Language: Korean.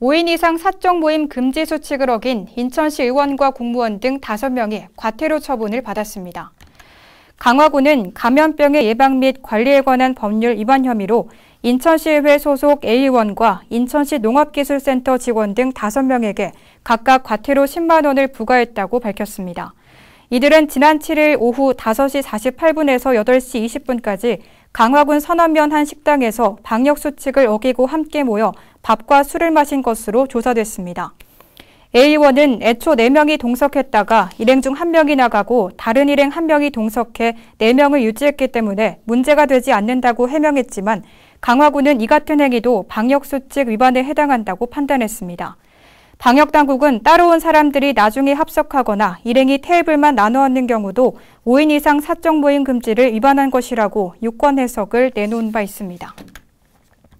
5인 이상 사적 모임 금지 수칙을 어긴 인천시 의원과 공무원 등 5명이 과태료 처분을 받았습니다. 강화군은 감염병의 예방 및 관리에 관한 법률 위반 혐의로 인천시의회 소속 A의원과 인천시 농업기술센터 직원 등 5명에게 각각 과태료 10만 원을 부과했다고 밝혔습니다. 이들은 지난 7일 오후 5시 48분에서 8시 20분까지 강화군 서남면 한 식당에서 방역수칙을 어기고 함께 모여 밥과 술을 마신 것으로 조사됐습니다. A원은 애초 4명이 동석했다가 일행 중 1명이 나가고 다른 일행 1명이 동석해 4명을 유지했기 때문에 문제가 되지 않는다고 해명했지만 강화군은 이 같은 행위도 방역수칙 위반에 해당한다고 판단했습니다. 방역당국은 따로온 사람들이 나중에 합석하거나 일행이 테이블만 나누었는 경우도 5인 이상 사적 모임 금지를 위반한 것이라고 유권 해석을 내놓은 바 있습니다.